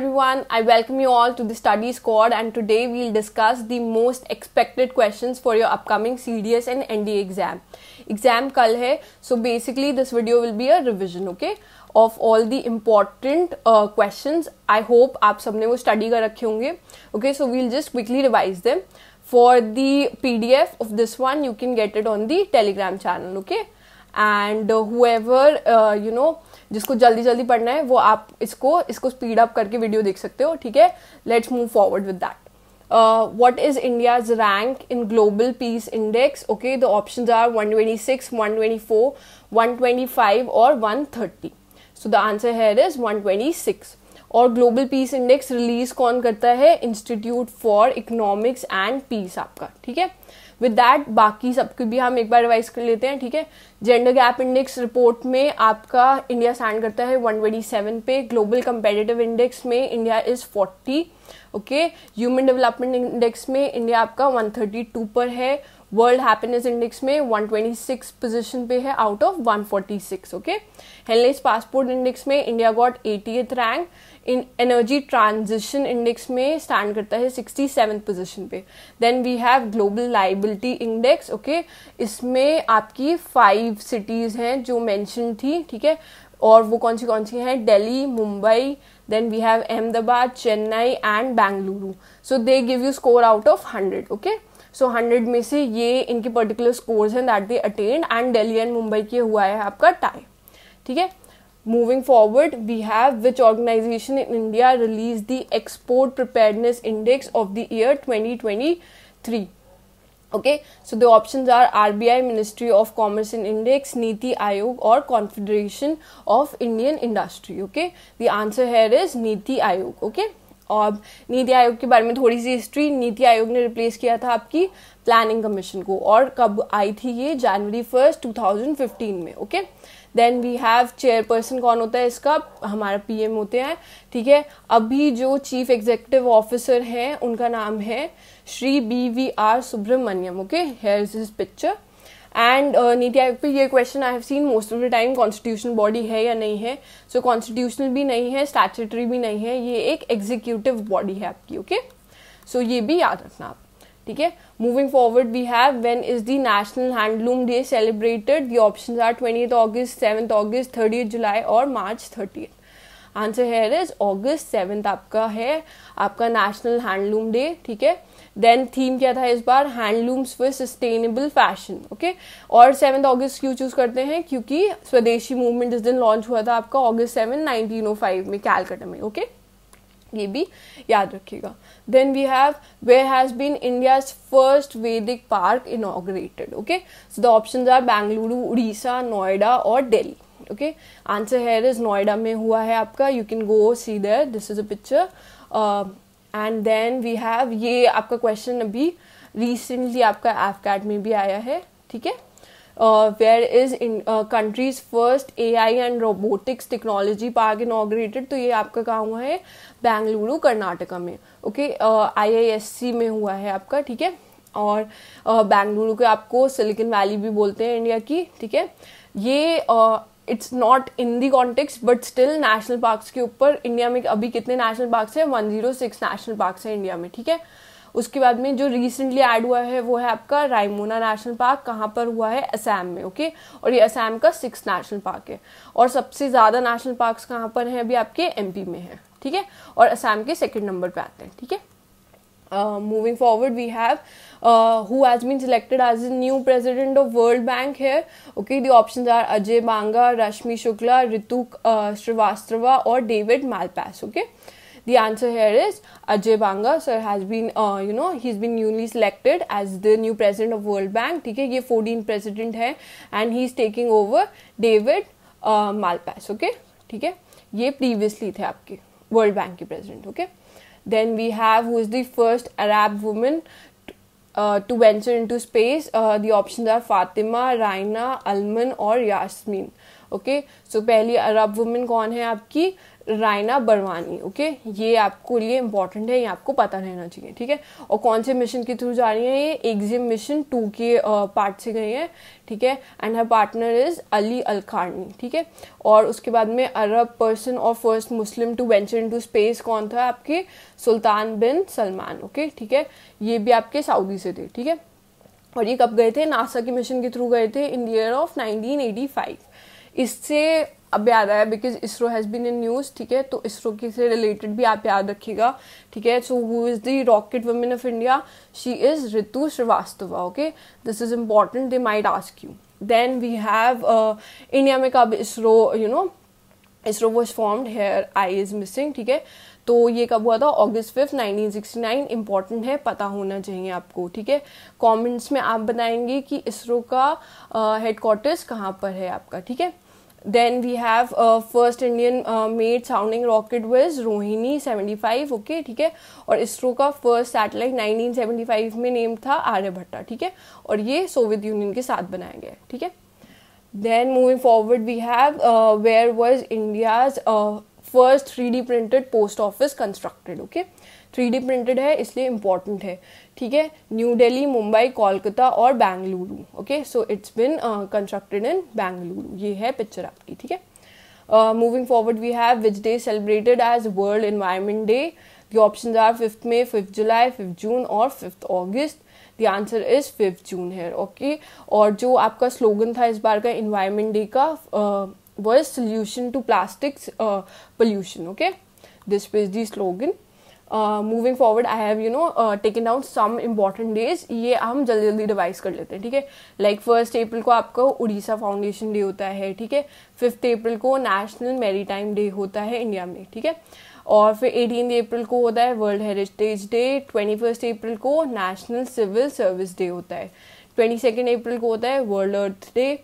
everyone. I welcome you all to the study squad, and today we'll discuss the most expected questions for your upcoming CDS and ND exam. Exam kal hai, so basically this video will be a revision, okay, of all the important uh, questions. I hope आप सबने वो study कर Okay, so we'll just quickly revise them. For the PDF of this one, you can get it on the Telegram channel, okay. And uh, whoever uh, you know जिसको जल्दी जल्दी पढ़ना है वो आप इसको इसको स्पीड अप करके वीडियो देख सकते हो ठीक है let's move forward with that okay the option are one twenty six one twenty four one twenty five और one thirty so the answer the is one twenty six और global peace index release कौन करता है institute for economics and peace आपका ठीक है with that बाकी सबके भी हम एक बार रिवाइज कर लेते हैं ठीक है जेंडर गैप इंडेक्स रिपोर्ट में आपका इंडिया स्टैंड करता है वन ट्वेंटी सेवन पे ग्लोबल कंपेटेटिव इंडेक्स में India is forty okay human development index में इंडिया आपका वन थर्टी टू पर है वर्ल्ड हैप्पीनेस इंडेक्स में 126 पोजीशन पे है out of 146 okay Henley's passport index में India got eighty rank in energy transition index में स्टैंड करता है सिक्सटी सेवन पोजिशन पे then we have global liveability index okay इसमें आपकी फाइव सिटीज़ हैं जो मैंशन थी ठीक है और वो कौन सी कौन सी हैं Delhi Mumbai then we have Ahmedabad Chennai and Bengaluru so they give you score out of hundred okay so hundred में से ये इनके पर्टिकुलर स्कोर्स हैं that they attend and Delhi and Mumbai के हुआ है आपका टाई ठीक है moving forward we have which organisation in India release the export preparedness index of the year three okay so the option are RBI ministry of commerce and index NITI Aayog और confederation of Indian industry okay the answer here is NITI Aayog okay okay? और नीति आयोग के बारे में थोड़ी सी history नीति आयोग ने रिप्लेस किया था आपकी प्लानिंग कमीशन को और कब आई थी ये जनवरी फर्स्ट 2015 में okay then we have chairperson कौन होता है इसका हमारा पीएम होते हैं ठीक है अभी जो चीफ एग्जीक्यूटिव ऑफिसर हैं उनका नाम है Shri B V R Subrahmanyam okay here is his picture and NITI Aayog पर ये question I have seen most of the time constitution body है या नहीं है सो so, कॉन्स्टिट्यूशनल भी नहीं है स्टैचुटरी भी नहीं है ये एक एग्जीक्यूटिव बॉडी है आपकी ओके okay? सो so, ये भी याद रखना आप ठीक है moving forward we have when is the national handloom day celebrated the option are twenty August seventh August thirty जुलाई और March thirty answer here is August seventh आपका है आपका नेशनल हैंडलूम डे ठीक है देन थीम क्या था इस बार handlooms for sustainable fashion okay और सेवन ऑगस्ट क्यों चूज करते हैं क्योंकि स्वदेशी मूवमेंट जिस दिन लॉन्च हुआ था आपका August seven nineteen O five में कैलकटा में ओके okay? ये भी याद रखिएगा then we have where has been India's first Vedic park inaugurated okay so the option are Bengaluru Odisha Noida और Delhi okay answer here is Noida में हुआ है आपका you can go see there this is a picture and then we have ये आपका question अभी recently आपका F में भी आया है ठीक है where is in countries first A I and robotics technology park inaugurated तो ये आपका कहाँ हुआ है बेंगलुरु कर्नाटका में okay I I S C में हुआ है आपका ठीक है और uh, बेंगलुरु uh, के आपको सिलिकन वैली भी बोलते हैं इंडिया की ठीक है ये uh, it's not in the context but still national park के ऊपर इंडिया में अभी कितने नेशनल पार्क है one zero six national park है इंडिया में ठीक है उसके बाद में जो रिसेंटली ऐड हुआ है वो है आपका रायमोना नेशनल पार्क कहाँ पर हुआ है असम में ओके okay? और ये असम का सिक्स नेशनल पार्क है और सबसे ज़्यादा नेशनल पार्क कहाँ पर हैं अभी आपके एम में है ठीक है और असम के सेकेंड नंबर पे आते हैं ठीक है moving forward we have uh, who has been selected as the new president of World Bank here. Okay, the options are Ajay Banga, Rashmi Shukla, Ritu uh, Srivastava or David Malpass. Okay. The answer here is Ajay Banga sir has been uh, you know he's been newly selected as the new president of World Bank. ठीक है ये 14 president hai, and he's taking over David uh, Malpass. Okay, ठीक है ये previously थे आपके world bank के president okay then we have who is the first Arab women uh, to venture into space. Uh, the options are Fatima, Raina, Alman or Yasmin. Okay so पहली Arab women कौन है आपकी Raina Barwani okay ये आपको लिए important है ये आपको पता रहना चाहिए ठीक है और कौन से मिशन के थ्रू जा रही है ये एग्जिम मिशन टू के पार्ट से गई हैं ठीक है and her partner is Ali Alqarni ठीक है और उसके बाद में अरब पर्सन और first Muslim to venture into space कौन था आपके सुल्तान बिन सलमान ओके ठीक है ये भी आपके सऊदी से थे ठीक है और ये कब गए थे नासा के मिशन के थ्रू गए थे इन दर ऑफ नाइनटीन इससे अब याद आया because ISRO has been in news ठीक है तो इसरो के से रिलेटेड भी आप याद रखिएगा ठीक है so who is the rocket women of India she is Ritu Srivastava okay this is important they might ask you then we have India में कब ISRO you know ISRO was formed here I is missing ठीक है तो ये कब हुआ था अगस्त फिफ्थ 1969 इम्पॉर्टेंट है पता होना चाहिए आपको ठीक है कमेंट्स में आप बताएंगे कि इसरो का हेडक्वार्टर्स uh, कहाँ पर है आपका ठीक है then we have uh, first indian uh, made sounding rocket was Rohini 75 okay okay, ठीक है और इसरो का फर्स्ट सैटेलाइट 1975 में नेम था आर्यभट्टा ठीक है और ये सोवियत यूनियन के साथ बनाया गया ठीक है then moving forward we have where was India's first three D printed post office constructed okay three printed है इसलिए इम्पॉर्टेंट है ठीक है न्यू दिल्ली मुंबई कोलकाता और Bengaluru okay so it's been constructed in Bengaluru ये है पिक्चर आपकी ठीक है moving forward we have which day celebrated as world environment day the option are fifth May fifth जुलाई फिफ्थ जून और fifth August the answer is fifth June है okay और जो आपका स्लोगन था इस बार का इन्वायरमेंट डे का वो is solution to plastic pollution okay this is the slogan moving forward I have you know taken down some important days ये हम जल्दी जल्दी रिवाइज कर लेते हैं ठीक है लाइक फर्स्ट अप्रैल को आपको उड़ीसा फाउंडेशन डे होता है ठीक है फिफ्थ अप्रैल को नेशनल मेरी टाइम डे होता है इंडिया में ठीक है और फिर एटीन अप्रैल को होता है world heritage day twenty first April को नेशनल सिविल सर्विस डे होता है ट्वेंटी सेकेंड अप्रैल को होता है world earth day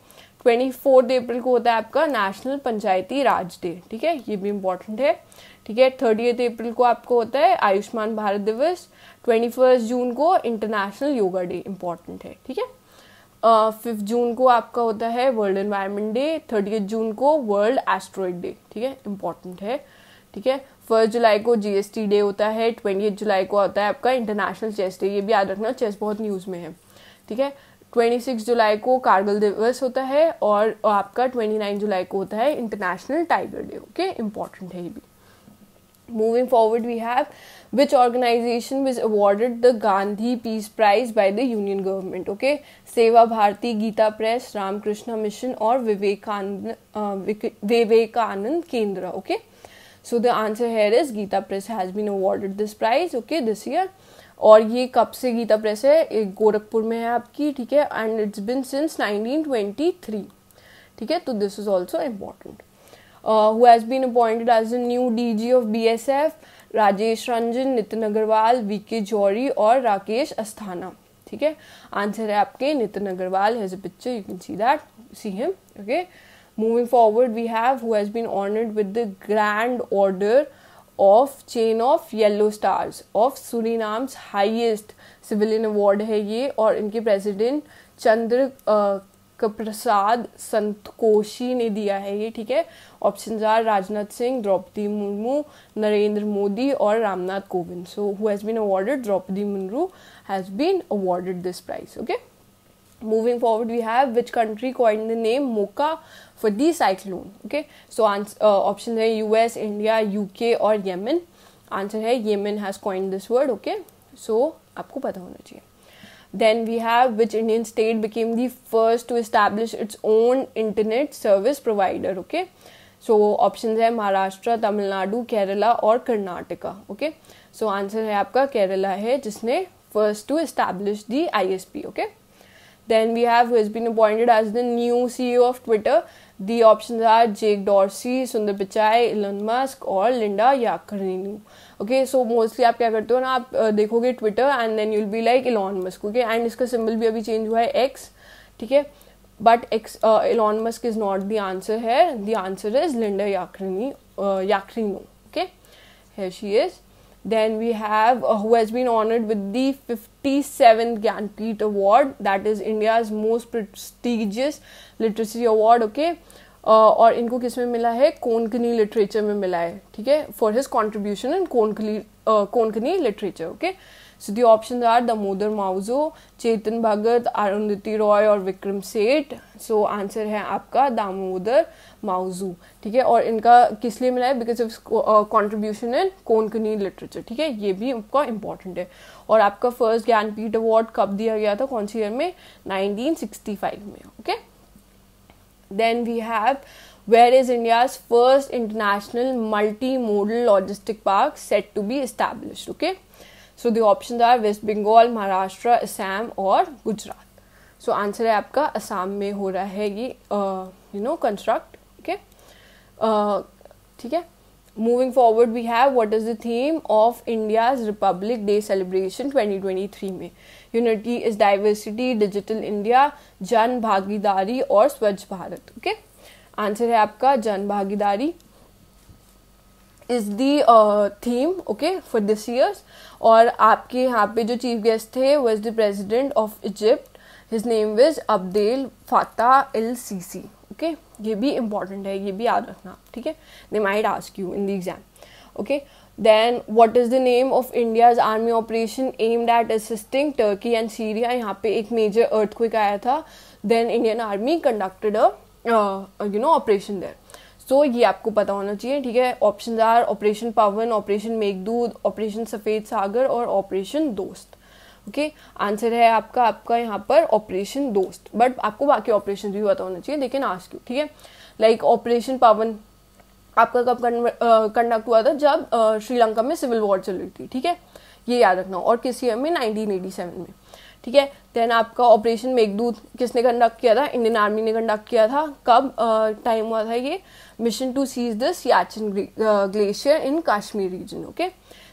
twenty fourth April को होता है आपका नेशनल पंचायती राज डे ठीक है ये भी इंपॉर्टेंट है ठीक है थर्टी एथ अप्रैल को आपको होता है आयुष्मान भारत दिवस ट्वेंटी फर्स्ट जून को इंटरनेशनल योगा डे इम्पॉर्टेंट है ठीक है फिफ्थ जून को आपका होता है world environment day thirty June को वर्ल्ड एस्ट्रॉइड डे ठीक है इम्पॉर्टेंट है ठीक है फर्स्ट जुलाई को जीएसटी डे होता है ट्वेंटी जुलाई को होता है आपका इंटरनेशनल चेस डे ये भी याद रखना चेस बहुत न्यूज़ में है ठीक है ट्वेंटी सिक्स जुलाई को कारगिल दिवस होता है और आपका ट्वेंटी नाइन जुलाई को होता है international tiger day okay important है ये भी Moving forward, we have which organization was awarded the Gandhi Peace Prize by the Union Government. Okay, Seva Bharti, Gita Press, Ramakrishna Mission, or Vivekanand, uh, Vivekanand Kendra. Okay, so the answer here is Gita Press has been awarded this prize. Okay, this year. और ये कब से Gita press है एक गोरखपुर में है आपकी ठीक है एंड इट्स बिन सिंस 1923 ठीक है तो this is also important Uh, who has been appointed as the new DG of BSF, Rajesh Ranjan, Nitin Agarwal, VK और राकेश अस्थाना ठीक है आंसर है आपके Nitin Agarwal has a picture you can see that see him okay moving forward we have who has been honoured with the grand order of chain of yellow stars of Suriname's highest civilian award है ये और इनके president चंद्र प्रसाद संतकोशी ने दिया है ये ठीक है ऑप्शन आर राजनाथ सिंह द्रौपदी मुर्मू नरेंद्र मोदी और Ramnath Kovind so who has been awarded Droupadi Murmu has been awarded this prize okay moving forward we have which country coined the name Mocha for the cyclone okay so answer option है US India UK और or answer है Yemen has coin this word okay सो आपको पता होना चाहिए Then we have which Indian state became the first to establish its own internet service provider. Okay, so options option maharashtra tamil nadu kerala or karnataka okay so answer hai aapka kerala hai jisne first to establish the isp okay Then we have who has been appointed as the new CEO of Twitter. The options are Jake Dorsey, Sundar Pichai, Elon Musk और Linda Yaccarino okay so mostly आप क्या करते हो ना आप देखोगे Twitter and then you'll be like Elon Musk okay and इसका symbol भी अभी चेंज हुआ है एक्स ठीक है but X Elon Musk is not the answer है the answer is Linda Yaccarino Yaccarino okay here she is Then we have uh, who has been honored with the 57th gyanpeeth Award, that is India's most prestigious literacy award. Okay, uh, और इनको किस में मिला है Konkani literature में मिला है ठीक है for his contribution in Konkani Konkani literature okay So the options are Damodar Mauzo, Chetan Bhagat, Arundhati Roy or Vikram Seth. So answer है आपका दामोदर माउजू ठीक है और इनका किस लिए मिला है because of contribution in Konkani literature ठीक है ये भी आपका इंपॉर्टेंट है और आपका फर्स्ट ज्ञानपीठ अवार्ड कब दिया गया था कौन सी ईयर में 1965 में okay then we have where is India's first international multi modal logistic park set to be establish okay so the option are West Bengal Maharashtra Assam और गुजरात सो आंसर है आपका असम में हो रहा है ये यू नो कंस्ट्रक्ट ओके ठीक है moving forward we have what is the theme of India's republic day celebration twenty twenty three में unity is diversity digital India Jan Bhagidari और स्वच्छ भारत ओके आंसर है आपका Jan Bhagidari is the theme okay for this years और आपके यहाँ पे जो चीफ गेस्ट थे वो is the president of Egypt his name is Abdel Fattah El Sisi okay ये भी इम्पॉर्टेंट है ये भी याद रखना ठीक है they might ask you in the exam okay then what is the name of India's army operation aimed at assisting Turkey and Syria यहाँ पे एक मेजर अर्थ क्विक आया था then Indian army conducted a you know operation there so ये आपको पता होना चाहिए ठीक है option are operation Pawan operation Meghdoot operation Safed Sagar और ऑपरेशन दोस्त ओके okay? आंसर है आपका आपका यहाँ पर ऑपरेशन दोस्त बट आपको बाकी ऑपरेशन भी पता होना चाहिए लेकिन आज क्यों ठीक है लाइक ऑपरेशन पावन आपका कब कंडक्ट हुआ था जब श्रीलंका में सिविल वॉर चल रही थी ठीक है ये याद रखना और किसी में नाइनटीन एटी सेवन में ठीक है देन आपका ऑपरेशन मेघदूत किसने कंडक्ट किया था इंडियन आर्मी ने कंडक्ट किया था कब टाइम uh, हुआ था ये mission to seize the Siachen glacier in Kashmir region okay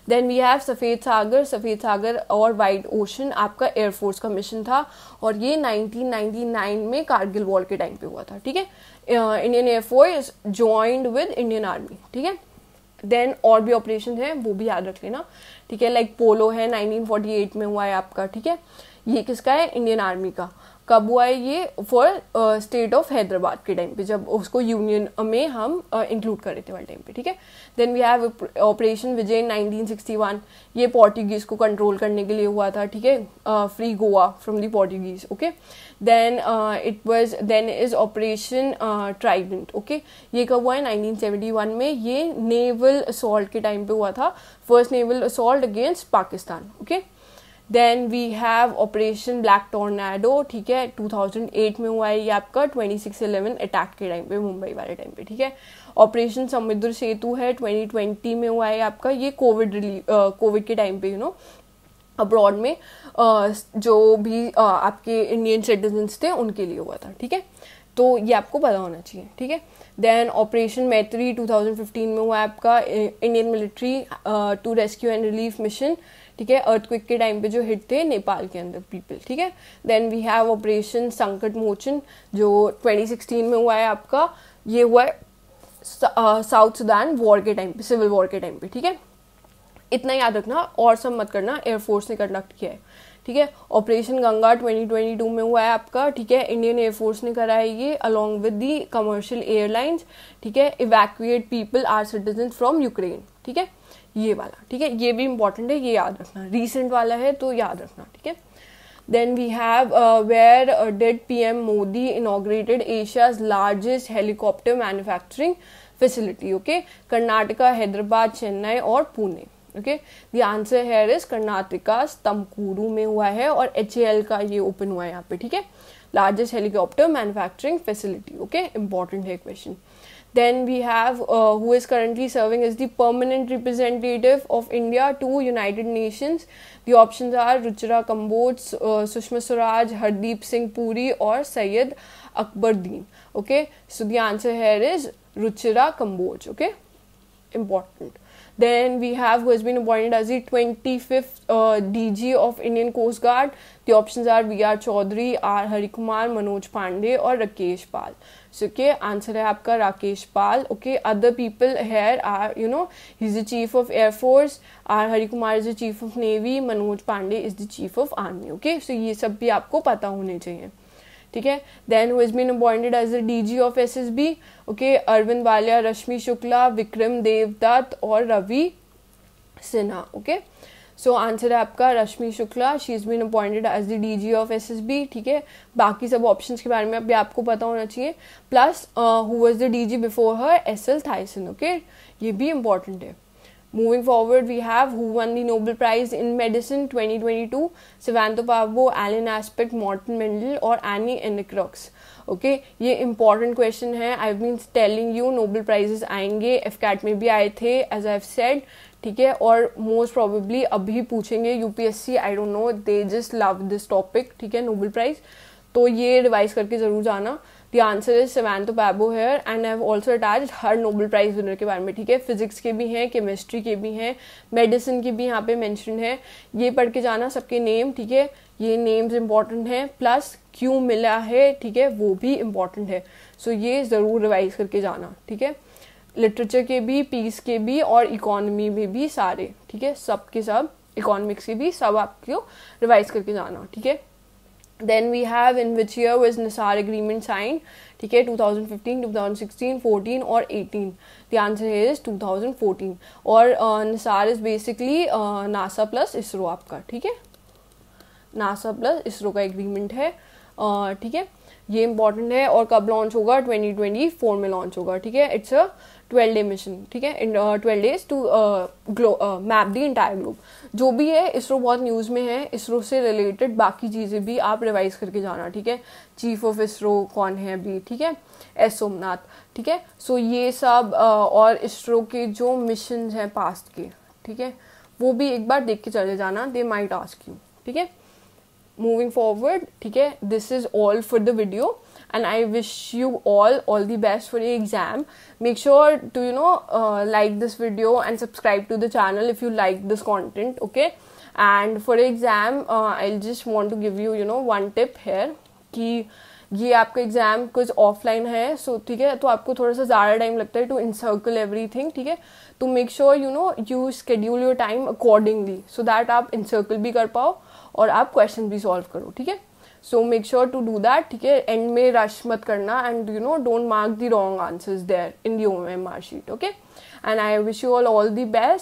then we have Safed Sagar Safed Sagar और वाइट ओशन आपका एयरफोर्स का मिशन था और ये 1999 में कारगिल वॉर के टाइम पे हुआ था ठीक है Indian air force joint with Indian army ठीक है देन और भी ऑपरेशन है वो भी याद रख लेना ठीक है लाइक पोलो है 1948 में हुआ है आपका ठीक है ये किसका है इंडियन आर्मी का कब हुआ है ये फॉर स्टेट ऑफ हैदराबाद के टाइम पे जब उसको यूनियन में हम इंक्लूड uh, कर रहे थे वाले टाइम पे ठीक है then we have operation Vijay 1961 ये पोर्टुगीज को कंट्रोल करने के लिए हुआ था ठीक है free Goa from the Portuguese okay then it was then is operation trident okay ये कब हुआ है वन में ये नेवल असॉल्ट के टाइम पे हुआ था first naval assault against Pakistan okay okay? Then we have operation black tornado ठीक है 2008 में हुआ है ये आपका 2611 अटैक के टाइम पे मुंबई वाले टाइम पे ठीक है ऑपरेशन समुद्र सेतु है 2020 में हुआ है आपका ये कोविड कोविड के टाइम पे यू नो अब्रॉड में जो भी आपके इंडियन सिटीजन्स थे उनके लिए हुआ था ठीक है तो ये आपको पता होना चाहिए ठीक है देन ऑपरेशन मैत्री 2015 में हुआ आपका Indian military to rescue and relief mission ठीक है अर्थक्विक के टाइम पे जो हिट थे नेपाल के अंदर पीपल ठीक है देन वी हैव ऑपरेशन संकट मोचन जो 2016 में हुआ है आपका ये हुआ है साउथ सुदान वॉर के टाइम पे सिविल वॉर के टाइम पे ठीक है इतना याद रखना और सब मत करना एयरफोर्स ने कंडक्ट किया है ठीक है ऑपरेशन गंगा 2022 में हुआ है आपका ठीक है इंडियन एयरफोर्स ने करा है ये along with the commercial airlines ठीक है evacuate people or citizen from Ukraine ठीक है ये वाला ठीक है ये भी इंपॉर्टेंट है ये याद रखना रिसेंट वाला है तो याद रखना ठीक है then we have uh, where uh, did pm modi inaugurated asia's largest helicopter manufacturing facility okay karnataka hyderabad chennai or pune okay the answer here is Karnataka Tumakuru में हुआ है और एच का ये ओपन हुआ है यहाँ पे ठीक है largest helicopter manufacturing facility okay important है question then we have uh, who is currently serving as the permanent representative of India to United Nations. The options are Ruchira Kamboj, uh, Sushma Swaraj, Hardeep Singh Puri, or Syed Akbaruddin. Okay, so the answer here is Ruchira Kamboj. Okay, important. Then we have who has been appointed as the 25th uh, DG of Indian Coast Guard. The options are V.R. Chaudhary, R. Harikumar, Manoj Pandey और राकेश पाल सो के answer है आपका Rakesh Pal okay other people here are you know is the chief of air force R Harikumar is the chief of navy manoj Pande is the chief of army okay so ye sab bhi aapko pata hone chahiye ठीक है then who is been appointed as a DG of B okay Arvind Walia Rashmi Shukla Vikram Devdutt और Ravi Sinha okay so answer है आपका Rashmi Shukla she is been appointed as the D G of B ठीक है बाकी सब option के बारे में अभी आपको पता होना चाहिए plus who was the D G before her S L Thaosen okay ये भी इंपॉर्टेंट है Moving forward, we have who won the Nobel Prize in Medicine 2022 Savantha Pabbo, Alan Aspect, Morton Mendel, और Annie enicrox ओके okay? ये important question है I mean telling you Nobel prizes आएंगे AFCAT में भी आए थे एज आई सेड ठीक है और मोस्ट प्रोबेबली अभी पूछेंगे UPSC I don't know they just love this topic ठीक है नोबल प्राइज़ तो ये रिवाइज करके ज़रूर जाना the answer is Svante Paabo here and I also attach her Nobel prize winner के बारे में ठीक है फिजिक्स के भी हैं केमिस्ट्री के भी हैं मेडिसिन के भी यहाँ पे मैंशन है ये पढ़ के जाना सबके नेम ठीक है ये नेम्स इंपॉर्टेंट हैं प्लस क्यों मिला है ठीक है वो भी इम्पॉर्टेंट है सो so, ये ज़रूर रिवाइज करके जाना ठीक है लिटरेचर के भी पीस के भी और इकोनॉमी में भी सारे ठीक है सब के सब इकोनॉमिक्स के भी सब आपको रिवाइज करके जाना ठीक है then we have in which year was nisar agreement signed okay 2015 2016 14 or 18 the answer is 2014 or uh, is basically nasa plus isro aapka okay? nasa plus isro ka agreement hai uh, okay? ये important है और कब launch होगा 2024 में launch होगा ठीक है it's a twelve day mission ठीक है in twelve days to glow map the entire group जो भी है इसरो बहुत न्यूज़ में है इसरो से रिलेटेड बाकी चीज़ें भी आप रिवाइज करके जाना ठीक है चीफ ऑफ इसरो कौन है अभी ठीक है एस सोमनाथ ठीक है सो ये सब uh, और इसरो के जो मिशन हैं पास्ट के ठीक है वो भी एक बार देख के चले जाना दे माइट आस्क यू ठीक है मूविंग फॉरवर्ड ठीक है this is all for the video and i wish you all all the best for your exam make sure to you know uh, like this video and subscribe to the channel if you like this content okay and for exam uh, i'll just want to give you you know one tip here कि ये आपका exam कुछ offline है सो so, ठीक है तो आपको थोड़ा सा ज़्यादा टाइम लगता है टू इंसर्कल एवरी थिंग ठीक है तो make sure you know you schedule your time accordingly so that आप इंसर्कल भी कर पाओ और आप क्वेश्चन भी सॉल्व करो ठीक है so make sure to do that ठीक है एंड में रश मत करना and you know don't mark the wrong answers there in the O M R sheet okay and I wish you all all the best